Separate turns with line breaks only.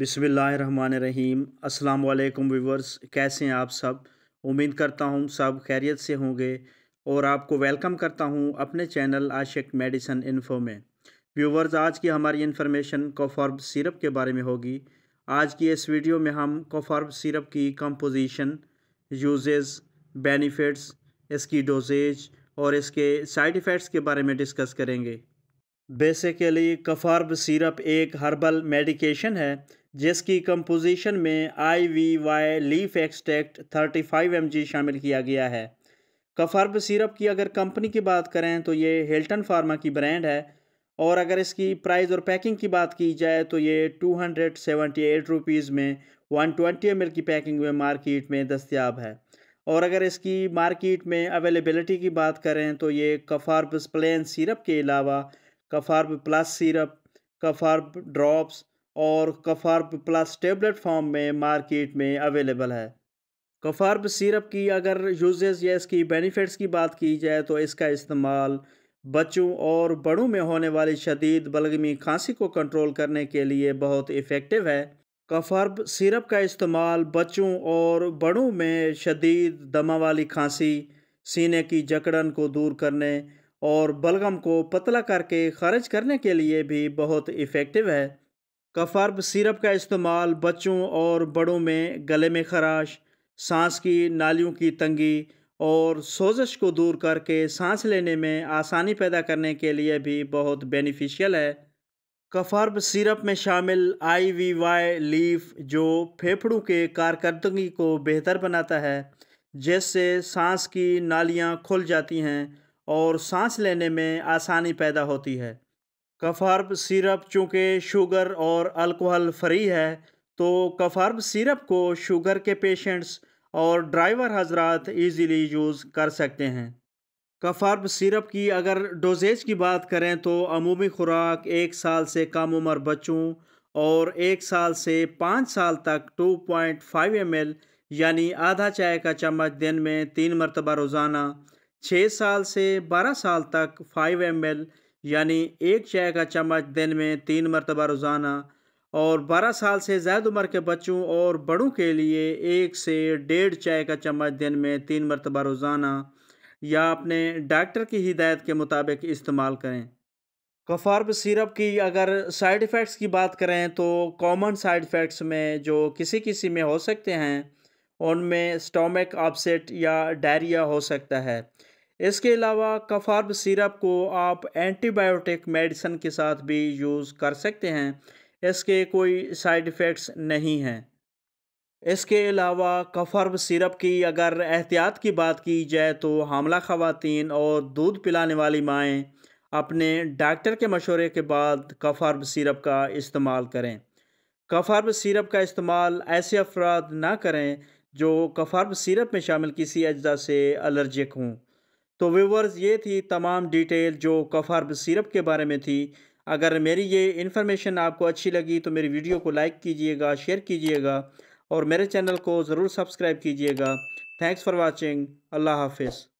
बिसमीम अस्सलाम व्यूवर्स कैसे हैं आप सब उम्मीद करता हूं सब खैरियत से होंगे और आपको वेलकम करता हूं अपने चैनल आशिक मेडिसन इन्फो में व्यूवर्स आज की हमारी इन्फॉर्मेशन कोफॉर्ब सिरप के बारे में होगी आज की इस वीडियो में हम कोफॉर्ब सिरप की कंपोजिशन यूजेस बेनिफिट्स इसकी डोजेज और इसके साइड इफ़ेक्ट्स के बारे में डिस्कस करेंगे बेसिकली कफारब सिरप एक हर्बल मेडिकेशन है जिसकी कंपोजिशन में I V Y leaf extract 35 G शामिल किया गया है कफर्ब सिरप की अगर कंपनी की बात करें तो ये हिल्टन फार्मा की ब्रांड है और अगर इसकी प्राइस और पैकिंग की बात की जाए तो ये two hundred seventy eight rupees में वन ट्वेंटी एम की पैकिंग में मार्केट में दस्तियाब है और अगर इसकी मार्केट में अवेलेबलिटी की बात करें तो ये कफार्ब प्लेन सिरप के अलावा Cofarb plus syrup Cofarb drops और कफार्प प्लस टेबलेट फॉर्म में मार्केट में अवेलेबल है कफार्प सिरप की अगर यूजेस या इसकी बेनिफिट्स की बात की जाए तो इसका इस्तेमाल बच्चों और बड़ों में होने वाली शदीद बलगमी खांसी को कंट्रोल करने के लिए बहुत इफ़ेक्टिव है कफर्ब सिरप का इस्तेमाल बच्चों और बड़ों में शदीद दमा वाली खांसी सीने की जकड़न को दूर करने और बलगम को पतला करके खर्च करने के लिए भी बहुत इफ़ेक्टिव है कफ़र्ब सिरप का इस्तेमाल बच्चों और बड़ों में गले में खराश सांस की नालियों की तंगी और सोजश को दूर करके सांस लेने में आसानी पैदा करने के लिए भी बहुत बेनिफिशियल है कफर्ब सिरप में शामिल आई वी वाई लीफ जो फेफड़ों के कारकर्दगी को बेहतर बनाता है जिससे सांस की नालियां खुल जाती हैं और सांस लेने में आसानी पैदा होती है कफर्ब सिरप चूँकि शुगर और अल्कोहल फ्री है तो कफर्ब सिरप को शुगर के पेशेंट्स और ड्राइवर हजरात इजीली यूज़ कर सकते हैं कफर्ब सिरप की अगर डोजेज की बात करें तो अमूमी खुराक एक साल से कम उम्र बच्चों और एक साल से पाँच साल तक two point five M L यानी आधा चाय का चम्मच दिन में तीन मरतबा रोज़ाना छः साल से बारह साल तक फाइव एम एल यानी एक चाय का चम्मच दिन में तीन मरतबा रोज़ाना और 12 साल से ज़्यादा उम्र के बच्चों और बड़ों के लिए एक से डेढ़ चाय का चम्मच दिन में तीन मरतबा रोज़ाना या अपने डॉक्टर की हिदायत के मुताबिक इस्तेमाल करें कफार्ब सिरप की अगर साइड इफ़ेक्ट्स की बात करें तो कॉमन साइड इफ़ेक्ट्स में जो किसी किसी में हो सकते हैं उनमें स्टोमिक अपसेट या डायरिया हो सकता है इसके अलावा कफार्ब सिरप को आप एंटीबायोटिक मेडिसन के साथ भी यूज़ कर सकते हैं इसके कोई साइड इफ़ेक्ट्स नहीं हैं इसके अलावा कफर्ब सिरप की अगर एहतियात की बात की जाए तो हमला ख़वान और दूध पिलाने वाली माएँ अपने डॉक्टर के मशवरे के बाद कफर्ब सिरप का इस्तेमाल करें कफर्ब सिरप का इस्तेमाल ऐसे अफराद ना करें जो कफर्ब सिरप में शामिल किसी अज्जा से अलर्जिक हों तो व्यूवर्स ये थी तमाम डिटेल जो कफार्ब सिरप के बारे में थी अगर मेरी ये इन्फॉर्मेशन आपको अच्छी लगी तो मेरी वीडियो को लाइक कीजिएगा शेयर कीजिएगा और मेरे चैनल को ज़रूर सब्सक्राइब कीजिएगा थैंक्स फॉर वॉचिंग अल्लाह हाफिज़